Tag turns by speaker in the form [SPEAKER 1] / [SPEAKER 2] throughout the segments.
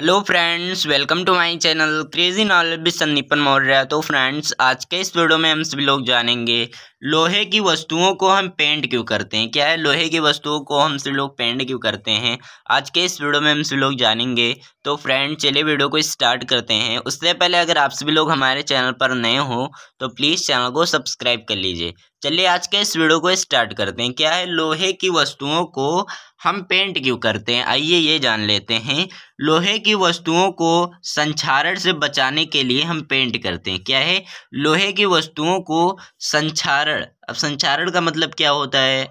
[SPEAKER 1] hello friends welcome to my channel crazy knowledge with सन्नीपन मौर्य तो friends आज के इस वीडियो में हम सभी लोग जानेंगे लोहे की वस्तुओं को हम पेंट क्यों करते हैं क्या है लोहे की वस्तुओं को हम सभी लोग पेंट क्यों करते हैं आज के इस वीडियो में हम सभी लोग जानेंगे तो फ्रेंड चलिए वीडियो को स्टार्ट करते हैं उससे पहले अगर आप सभी लोग हमारे चैनल पर नए हो तो प्लीज़ चैनल को सब्सक्राइब कर लीजिए चलिए आज के इस वीडियो को स्टार्ट करते हैं क्या है लोहे की वस्तुओं को हम पेंट क्यों करते हैं आइए ये जान लेते हैं लोहे की वस्तुओं को संक्षारण से बचाने के लिए हम पेंट करते हैं क्या है लोहे की वस्तुओं को संक्षारण संचारण अब संचारण का मतलब क्या होता है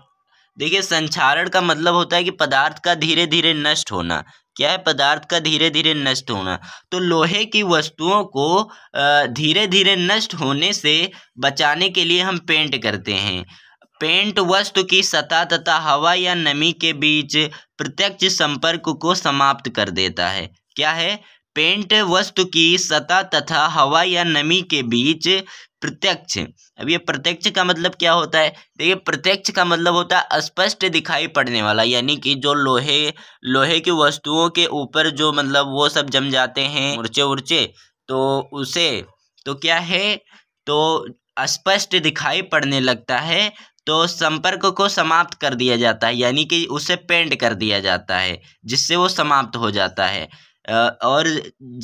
[SPEAKER 1] देखिए संचारण का मतलब होता है कि पदार्थ का धीरे धीरे नष्ट होना क्या है पदार्थ का धीरे धीरे नष्ट होना तो लोहे की वस्तुओं को धीरे धीरे नष्ट होने से बचाने के लिए हम पेंट करते हैं पेंट वस्तु की सतह तथा हवा या नमी के बीच प्रत्यक्ष संपर्क को समाप्त कर देता है क्या है पेंट वस्तु की सतह तथा हवा या नमी के बीच प्रत्यक्ष अब ये प्रत्यक्ष का मतलब क्या होता है देखिए तो प्रत्यक्ष का मतलब होता है स्पष्ट दिखाई पड़ने वाला यानी कि जो लोहे लोहे की वस्तुओं के ऊपर जो मतलब वो सब जम जाते हैं ऊर्चे ऊर्चे तो उसे तो क्या है तो स्पष्ट दिखाई पड़ने लगता है तो संपर्क को समाप्त कर दिया जाता है यानी कि उसे पेंट कर दिया जाता है जिससे वो समाप्त हो जाता है और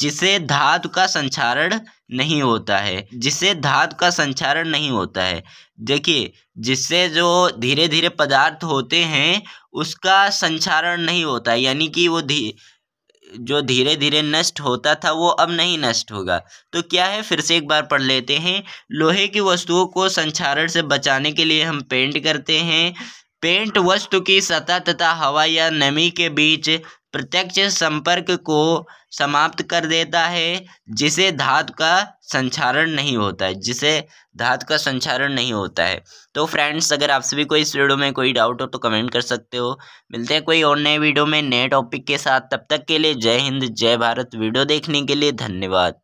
[SPEAKER 1] जिसे धातु का संचारण नहीं होता है जिससे धातु का संचारण नहीं होता है देखिए जिससे जो धीरे धीरे पदार्थ होते हैं उसका संचारण नहीं होता है यानी कि वो धी जो धीरे धीरे नष्ट होता था वो अब नहीं नष्ट होगा तो क्या है फिर से एक बार पढ़ लेते हैं लोहे की वस्तुओं को संचारण से बचाने के लिए हम पेंट करते हैं पेंट वस्तु की सतह तथा हवा या नमी के बीच प्रत्यक्ष संपर्क को समाप्त कर देता है जिसे धातु का संचारण नहीं होता है जिसे धातु का संचारण नहीं होता है तो फ्रेंड्स अगर आप सभी को इस वीडियो में कोई डाउट हो तो कमेंट कर सकते हो मिलते हैं कोई और नए वीडियो में नए टॉपिक के साथ तब तक के लिए जय हिंद जय भारत वीडियो देखने के लिए धन्यवाद